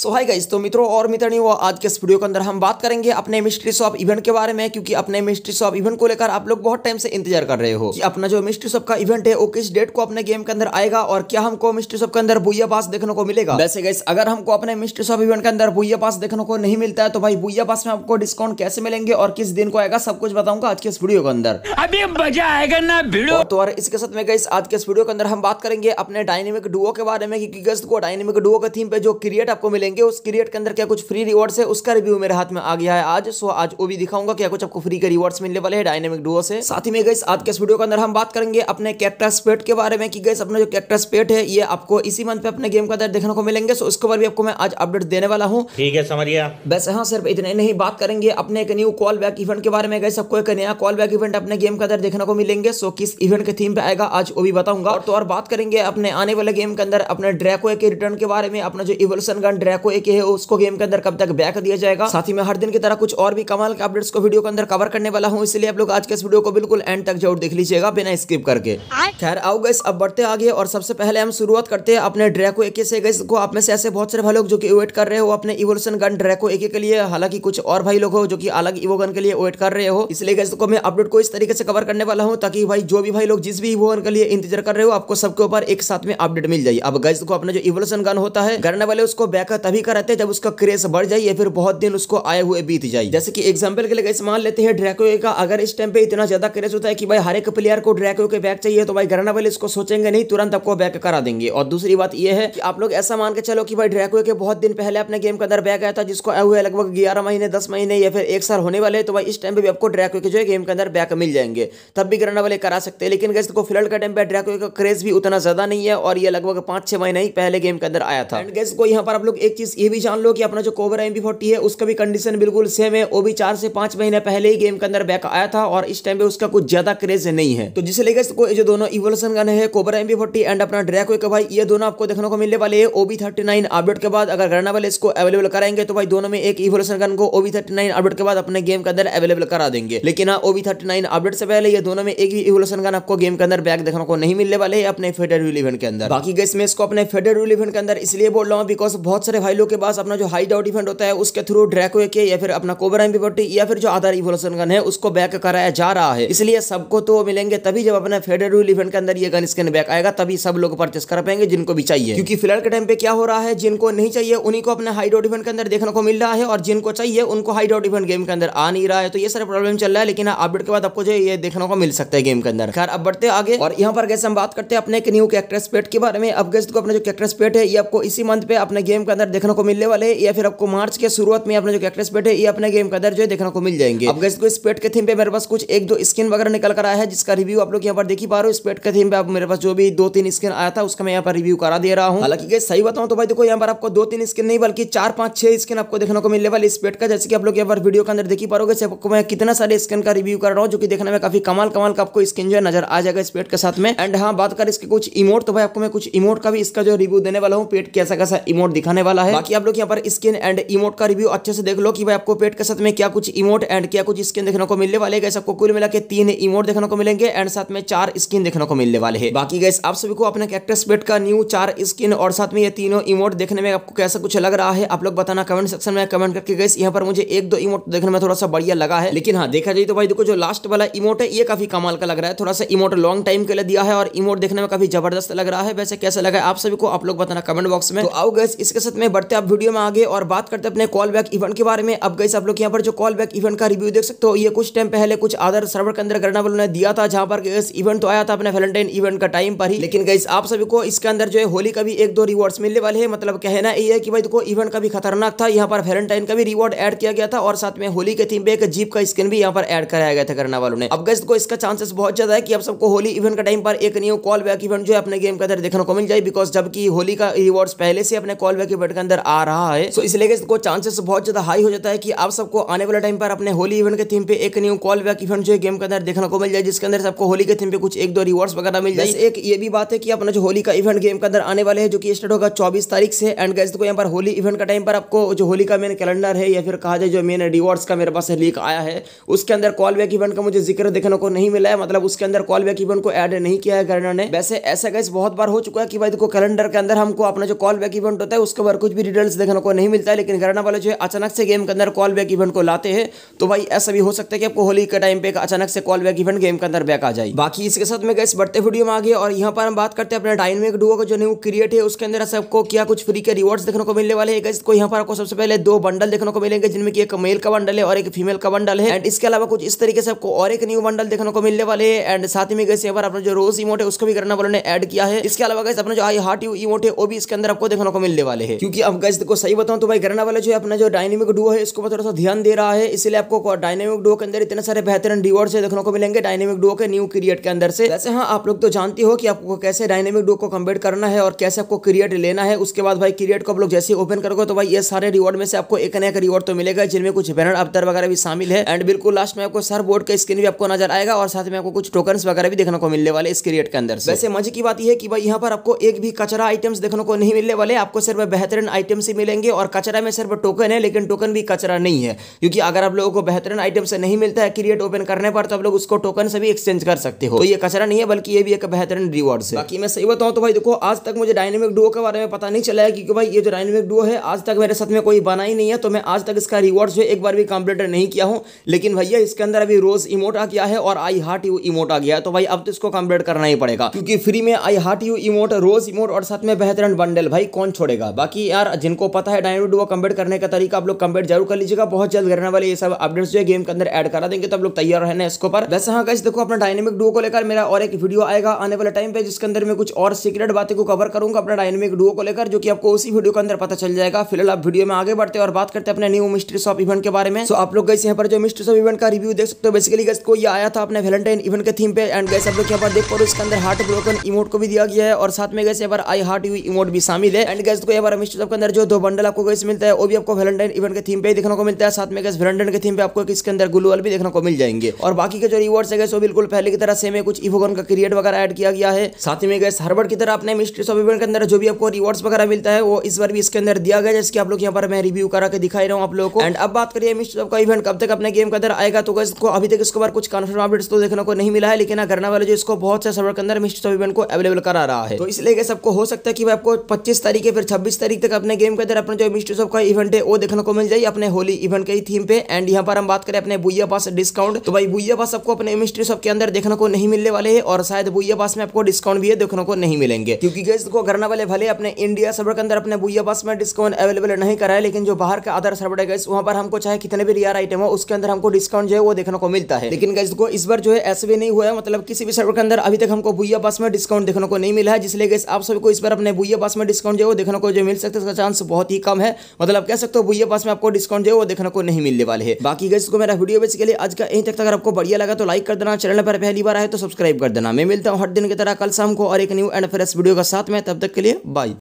सो hi guys तो मित्रों और मित्र नहीं हुआ आज के इस वीडियो के अंदर हम बात करेंगे अपने मिस्ट्री शॉप इवेंट के बारे में क्योंकि अपने मिस्ट्री शॉप इवेंट को लेकर आप लोग बहुत टाइम से इंतजार कर रहे हो कि अपना जो मिस्ट्री शॉप का इवेंट है वो किस डेट को अपने गेम के अंदर आएगा और क्या हमको मिस्ट्री शॉप के अंदर भूया पास देखने को मिलेगा वैसे गाइस अगर हमको अपने मिस्ट्री शॉप इवेंट के अंदर भूया पास देखने को नहीं मिलता है तो भाई भूया पास में आपको डिस्काउंट कैसे मिलेंगे और किस दिन को आएगा सब कुछ बताऊंगा आज के इस वीडियो के अंदर अभी मजा आएगा ना वीडियो तो और इसके साथ में गाइस आज के इस वीडियो के अंदर हम बात करेंगे अपने डायनेमिक डुओ के बारे में क्योंकि को डायनेमिक डुओ के थीम पे जो क्रिएट आपको मिलेगा देंगे उस क्रिएट के अंदर क्या कुछ फ्री रिवॉर्ड्स है उसका रिव्यू मेरे हाथ में आ गया है आज सो आज वो भी दिखाऊंगा क्या कुछ आपको फ्री के रिवॉर्ड्स मिलने वाले हैं डायनेमिक डुओ से साथ ही में गई आज के इस वीडियो के अंदर हम बात करेंगे अपने कैक्टस पेट के बारे में कि गई अपना जो कैक्टस पेट है ये आपको इसी मंथ पे अपने गेम के अंदर देखने को मिलेंगे सो उसके ऊपर भी आपको मैं आज अपडेट देने वाला हूँ ठीक है समरिया वैसे हाँ सिर्फ इतने नहीं बात करेंगे अपने एक न्यू कॉल बैक इवेंट के बारे में गई सबको एक नया कॉल बैक इवेंट अपने गेम के अंदर देखने को मिलेंगे सो किस इवेंट के थीम पे आएगा आज वो भी बताऊंगा और तो और बात करेंगे अपने आने वाले गेम के अंदर अपने ड्रैको के रिटर्न के बारे में अपना जो इवोल्यूशन गन ड्रैको को एक है उसको गेम के अंदर कब तक बैक दिया जाएगा साथ ही मैं हर दिन की तरह कुछ और भी कमाल के अपडेट्स को वीडियो के अंदर कवर करने वाला हूँ इसलिए आप लोग आज के इस वीडियो को बिल्कुल एंड तक जरूर देख लीजिएगा बिना स्किप करके खैर आओ गए अब बढ़ते आगे और सबसे पहले हम शुरुआत करते हैं अपने ड्रैको एके से गए को आप में से ऐसे बहुत सारे भाई लोग जो कि वेट कर रहे हो अपने इवोल्यूशन गन ड्रैको एके के लिए हालांकि कुछ और भाई लोग हो जो कि अलग इवो गन के लिए वेट कर रहे हो इसलिए गैस को मैं अपडेट को इस तरीके से कवर करने वाला हूँ ताकि भाई जो भी भाई लोग जिस भी इवो गन के लिए इंतजार कर रहे हो आपको सबके ऊपर एक साथ में अपडेट मिल जाए अब गैस को अपना जो इवोल्यूशन गन होता है करने वाले उसको बैक तभी का रहता है जब उसका क्रेज बढ़ जाए या फिर बहुत दिन उसको आए हुए बीत जाए जैसे कि एग्जाम्पल के लिए मान लेते हैं ड्रैको का अगर इस टाइम पे इतना ज्यादा क्रेज होता है कि भाई हर एक प्लेयर को ड्रैको के बैक चाहिए तो भाई गरना वाले इसको सोचेंगे नहीं तुरंत आपको बैक करा देंगे और दूसरी बात यह है कि आप लोग ऐसा मान के चलो कि भाई ड्रैको के बहुत दिन पहले अपने गेम के अंदर बैक आया था जिसको आए हुए लगभग ग्यारह महीने दस महीने या फिर एक साल होने वाले तो भाई इस टाइम पे भी आपको ड्रैको के जो है गेम के अंदर बैक मिल जाएंगे तब भी गरना वाले करा सकते हैं लेकिन गैस को फिलहाल का टाइम पे ड्रैको का क्रेज भी उतना ज्यादा नहीं है और यह लगभग पांच छह महीने ही पहले गेम के अंदर आया था एंड गैस को यहाँ पर आप लोग एक चीज़ ये भी जान लो कि अपना जो कोबरा एम है उसका भी कंडीशन बिल्कुल सेम है वो भी चार से पांच महीने पहले ही गेम के अंदर बैक आया था और इस टाइम पे उसका कुछ ज्यादा क्रेज नहीं है तो जिसे लेकर जो दोनों इवोल्यूशन गन है कोबरा एम एंड अपना ड्रैको का भाई ये दोनों आपको देखने को मिलने वाले है ओबी थर्टी अपडेट के बाद अगर करना वाले इसको अवेलेबल कराएंगे तो भाई दोनों में एक इवोल्यूशन गन को ओबी थर्टी अपडेट के बाद अपने गेम के अंदर अवेलेबल करा देंगे लेकिन हाँ ओबी थर्टी अपडेट से पहले ये दोनों में एक भी इवोल्यूशन गन आपको गेम के अंदर बैक देखने को नहीं मिलने वाले अपने फेडर इवेंट के अंदर बाकी गैस में इसको अपने फेडर इवेंट के अंदर इसलिए बोल रहा हूँ बिकॉज बहुत सारे हाइलो के पास अपना जो हाई डाउट इवेंट होता है उसके थ्रू ड्रैको के या फिर अपना कोबरा एमपी या फिर जो आधार इवोल्यूशन गन है उसको बैक कराया जा रहा है इसलिए सबको तो मिलेंगे तभी जब अपने फेडर रूल इवेंट के अंदर ये गन स्किन बैक आएगा तभी सब लोग परचेस कर पाएंगे जिनको भी चाहिए क्योंकि फिलहाल के टाइम पे क्या हो रहा है जिनको नहीं चाहिए उन्हीं को अपने हाई डाउट इवेंट के अंदर देखने को मिल रहा है और जिनको चाहिए उनको हाई डाउट इवेंट गेम के अंदर आ नहीं रहा है तो ये सारे प्रॉब्लम चल रहा है लेकिन अपडेट हाँ, के बाद आपको जो ये देखने को मिल सकता है गेम के अंदर खैर अब बढ़ते आगे और यहाँ पर गैस हम बात करते हैं अपने न्यू कैक्टस पेट के बारे में अब गेस्ट को तो अपना जो कैक्टस पेट है ये आपको इसी मंथ पे अपने गेम के अंदर देखने को मिलने वाले या फिर आपको मार्च के शुरुआत में अपने जो कैक्टस पेट है ये अपने गेम के अंदर जो है देखने को मिल जाएंगे अब गैस को इस पेट के थीम पे मेरे पास कुछ एक दो स्किन वगैरह निकल कर आया है जिसका रिव्यू आप लोग यहाँ पर देख पा रहे हो इस पेट के थीम पे आप मेरे पास जो भी दो तीन स्किन आया था उसका मैं यहाँ पर रिव्यू करा दे रहा हूँ हालांकि गैस सही बताऊँ तो भाई देखो यहाँ पर आपको दो तीन स्किन नहीं बल्कि चार पांच छह स्किन आपको देखने को मिलने वाले इस पेट का जैसे कि आप लोग यहाँ पर वीडियो के अंदर देखी पा रहे मैं कितना सारे स्किन का रिव्यू कर रहा हूँ जो कि देखने में काफी कमाल कमाल का आपको स्किन जो है नजर आ जाएगा इस पेट के साथ में एंड हाँ बात कर इसके कुछ इमोट तो भाई आपको मैं कुछ इमोट का भी इसका जो रिव्यू देने वाला हूँ पेट कैसा कैसा इमोट दिखाने वाला वाला है बाकी आप लोग यहाँ पर स्किन एंड इमोट का रिव्यू अच्छे से देख लो कि भाई आपको पेट के साथ में क्या कुछ इमोट एंड क्या कुछ स्किन देखने को मिलने वाले गए आपको कुल मिला के तीन इमोट देखने को मिलेंगे एंड साथ में चार स्किन देखने को मिलने वाले हैं बाकी गैस आप सभी को अपने कैक्टस पेट का न्यू चार स्किन और साथ में ये तीनों इमोट देखने में आपको कैसा कुछ लग रहा है आप लोग बताना कमेंट सेक्शन में कमेंट करके गैस यहाँ पर मुझे एक दो इमोट देखने में थोड़ा सा बढ़िया लगा है लेकिन हाँ देखा जाए तो भाई देखो जो लास्ट वाला इमोट है ये काफी कमाल का लग रहा है थोड़ा सा इमोट लॉन्ग टाइम के लिए दिया है और इमोट देखने में काफी जबरदस्त लग रहा है वैसे कैसा लगा आप सभी को आप लोग बताना कमेंट बॉक्स में तो आओ गैस इसके साथ में हैं बढ़ते आप वीडियो में आगे और बात करते अपने कॉल बैक इवेंट के बारे में अब गई आप लोग यहाँ पर जो कॉल बैक इवेंट का रिव्यू देख सकते हो ये कुछ टाइम पहले कुछ अदर सर्वर के अंदर करना ने दिया था जहाँ पर इस इवेंट तो आया था अपने वेलेंटाइन इवेंट का टाइम पर ही लेकिन गई आप सभी को इसके अंदर जो है होली का भी एक दो रिवॉर्ड्स मिलने वाले हैं मतलब कहना ये है कि भाई देखो इवेंट का भी खतरनाक था यहाँ पर वेलेंटाइन का भी रिवॉर्ड एड किया गया था और साथ में होली के थीम पे एक जीप का स्किन भी यहाँ पर एड कराया गया था करना वालों ने अब गैस को इसका चांसेस बहुत ज्यादा है कि आप सबको होली इवेंट का टाइम पर एक न्यू कॉल बैक इवेंट जो है अपने गेम के अंदर देखने को मिल जाए बिकॉज जबकि होली का रिवॉर्ड्स पहले से अपने कॉल बैक इवेंट के अंदर आ रहा है सो इसलिए इसको चांसेस बहुत ज्यादा हाई हो जाता है कि आप सबको आने वाले टाइम पर अपने होली इवेंट के थीम पे एक न्यू कॉल बैक इवेंट जो है गेम के अंदर देखने को मिल जाए जिसके अंदर सबको होली के थीम पे कुछ एक दो रिवॉर्ड्स वगैरह मिल जाए एक ये भी बात है कि अपना जो होली का इवेंट गेम के अंदर आने वाले है जो कि स्टार्ट होगा चौबीस तारीख से एंड गैस को यहाँ पर होली इवेंट का टाइम पर आपको जो होली का मेन कैलेंडर है या फिर कहा जाए जो मेन रिवॉर्ड्स का मेरे पास लीक आया है उसके अंदर कॉल बैक इवेंट का मुझे जिक्र देखने को नहीं मिला है मतलब उसके अंदर कॉल बैक इवेंट को एड नहीं किया है ने वैसे ऐसा गैस बहुत बार हो चुका है कि भाई देखो कैलेंडर के अंदर हमको अपना जो कॉल बैक इवेंट होता है उसके बारे कुछ भी रिजल्ट देखने को नहीं मिलता है लेकिन हरियाणा वाले जो है अचानक से गेम के अंदर कॉल बैक इवेंट को लाते हैं तो भाई ऐसा भी हो सकता है कि आपको होली के टाइम पे अचानक से कॉल बैक इवेंट गेम के अंदर बैक आ जाए बाकी इसके साथ में गैस बढ़ते वीडियो में आगे और यहाँ पर हम बात करते हैं अपने डायनेमिक डुओ का जो न्यू क्रिएट है उसके अंदर सबको क्या कुछ फ्री के रिवॉर्ड्स देखने को मिलने वाले है को तो यहाँ पर आपको सबसे पहले दो बंडल देखने को मिलेंगे जिनमें की एक मेल का बंडल है और एक फीमेल का बंडल है एंड इसके अलावा कुछ इस तरीके से आपको और एक न्यू बंडल देखने को मिलने वाले है एंड साथ ही में गैस यहाँ पर अपना जो रोज इमोट है उसको भी करना वालों ने एड किया है इसके अलावा गैस अपना जो आई हार्ट यू इमोट है वो भी इसके अंदर आपको देखने को मिलने वाले हैं क्योंकि जी अब गैस देखो सही बताऊँ तो भाई घरना वाला जो है अपना जो डायनेमिक डुओ है इसको थोड़ा सा ध्यान दे रहा है इसलिए आपको डायनेमिक डुओ के अंदर इतने सारे बेहतरीन रिवॉर्ड्स देखने को मिलेंगे डायनेमिक डुओ के न्यू क्रिएट के अंदर से वैसे हाँ आप लोग तो जानती हो कि आपको कैसे डायनेमिक डुओ को कम्पेयर करना है और कैसे आपको क्रिएट लेना है उसके बाद भाई क्रिएट को आप लोग जैसे ओपन करोगे तो भाई ये सारे रिवॉर्ड में से आपको एक नया एक रिवॉर्ड तो मिलेगा जिनमें कुछ बैनर अवतर वगैरह भी शामिल है एंड बिल्कुल लास्ट में आपको सर बोर्ड का स्क्रीन भी आपको नजर आएगा और साथ में आपको कुछ टोकन वगैरह भी देखने को मिलने वाले इस क्रिएट के अंदर वैसे मजे की बात यह है कि भाई यहाँ पर आपको एक भी कचरा आइटम्स देखने को नहीं मिलने वाले आपको सिर्फ बेहतरीन आइटम से मिलेंगे और कचरा में सिर्फ टोकन है लेकिन टोकन भी कचरा नहीं है क्योंकि अगर आप लोगों को बेहतरीन आइटम से नहीं मिलता है क्रिएट ओपन करने पर तो आप लोग उसको टोकन से भी एक्सचेंज कर सकते हो तो ये कचरा नहीं है बल्कि ये भी एक बेहतरीन रिवॉर्ड है बाकी मैं सही बताऊँ तो भाई देखो आज तक मुझे डायनेमिक डुओ के बारे में पता नहीं चला है क्योंकि भाई ये जो डायनेमिक डुओ है आज तक मेरे साथ में कोई बना ही नहीं है तो मैं आज तक इसका रिवॉर्ड जो एक बार भी कंप्लीट नहीं किया हूँ लेकिन भैया इसके अंदर अभी रोज इमोट आ गया है और आई हार्ट यू इमोट आ गया तो भाई अब तो इसको कंप्लीट करना ही पड़ेगा क्योंकि फ्री में I heart you emote rose emote और साथ में बेहतरीन बंडल भाई कौन छोड़ेगा बाकी यार जिनको पता है डायनोड डुओ कम्पेट करने का तरीका आप लोग कम्पेट जरूर कर लीजिएगा बहुत जल्द रहने वाले ये सब अपडेट्स जो है गेम के अंदर ऐड करा देंगे तो आप लोग तैयार रहना इसके ऊपर वैसे हाँ कैसे देखो अपना डायनेमिक डुओ को लेकर मेरा और एक वीडियो आएगा आने वाले टाइम पे जिसके अंदर मैं कुछ और सीक्रेट बातें को कवर करूंगा अपना डायनेमिक डुओ को लेकर जो कि आपको उसी वीडियो के अंदर पता चल जाएगा फिलहाल आप वीडियो में आगे बढ़ते हैं और बात करते हैं अपने न्यू मिस्ट्री शॉप इवेंट के बारे में तो आप लोग गैस यहाँ पर जो मिस्ट्री शॉप इवेंट का रिव्यू देख सकते हो बेसिकली गैस को ये आया था अपने वेलेंटाइन इवेंट के थीम पे एंड गैस आप लोग यहाँ पर देख पा रहे इसके अंदर हार्ट ब्रोकन इमोट को भी दिया गया है और साथ में गैस यहाँ पर आई हार्ट यू इमोट भी शामिल है एंड गैस को यहाँ पर मिस्ट्री दोस्तों के अंदर जो दो बंडल आपको गैस मिलता है वो भी आपको वैलेंटाइन इवेंट के थीम पे ही देखने को मिलता है साथ में गैस वैलेंटाइन के थीम पे आपको इसके अंदर गुलू भी देखने को मिल जाएंगे और बाकी के जो रिवॉर्ड्स है गैस वो बिल्कुल पहले की तरह सेम है कुछ इवोगन का क्रिएट वगैरह एड किया गया है साथ में गैस हर की तरह अपने मिस्ट्री ऑफ इवेंट के अंदर जो भी आपको रिवॉर्ड्स वगैरह मिलता है वो इस बार भी इसके अंदर दिया गया जैसे आप लोग यहाँ पर मैं रिव्यू करा के दिखाई रहा हूँ आप लोगों को एंड अब बात करिए मिस्ट्री ऑफ का इवेंट कब तक अपने गेम के अंदर आएगा तो गैस अभी तक इसके बार कुछ कन्फर्म अपडेट्स तो देखने को नहीं मिला है लेकिन हाँ, करने वाले जो इसको बहुत से सर्वर के अंदर मिस्ट्री ऑफ इवेंट को अवेलेबल करा रहा है तो इसलिए सबको हो सकता है कि आपको पच्चीस तारीख या फिर छब्बीस तारीख तक अपने गेम के अंदर अपने जो मिस्ट्री शॉप का इवेंट है वो देखने को मिल जाए अपने होली इवेंट के ही थीम पे एंड यहाँ पर हम बात करें अपने भूया पास डिस्काउंट तो भाई भूया पास आपको अपने मिस्ट्री शॉप के अंदर देखने को नहीं मिलने वाले है और शायद भूया पास में आपको डिस्काउंट भी है देखने को नहीं मिलेंगे क्योंकि गैस को करने वाले भले अपने इंडिया सर्वर के अंदर अपने भूया पास में डिस्काउंट अवेलेबल नहीं कराए लेकिन जो बाहर का अदर सर्वर है गैस वहाँ पर हमको चाहे कितने भी रियर आइटम हो उसके अंदर हमको डिस्काउंट जो है वो देखने को मिलता है लेकिन गैस को इस बार जो है ऐसे भी नहीं हुआ है मतलब किसी भी सर्वर के अंदर अभी तक हमको भूया पास में डिस्काउंट देखने को नहीं मिला है जिसलिए गैस आप सभी को इस बार अपने भूया पास में डिस्काउंट जो है वो देखने को जो मिल सकते सक्सेस का चांस बहुत ही कम है मतलब कह सकते हो भूया पास में आपको डिस्काउंट जो है वो देखने को नहीं मिलने वाले हैं बाकी गैस को मेरा वीडियो लिए आज का यहीं तक अगर आपको बढ़िया लगा तो लाइक कर देना चैनल पर पहली बार आए तो सब्सक्राइब कर देना मैं मिलता हूँ हर दिन की तरह कल शाम को और एक न्यू एंड फ्रेश वीडियो के साथ में तब तक के लिए बाय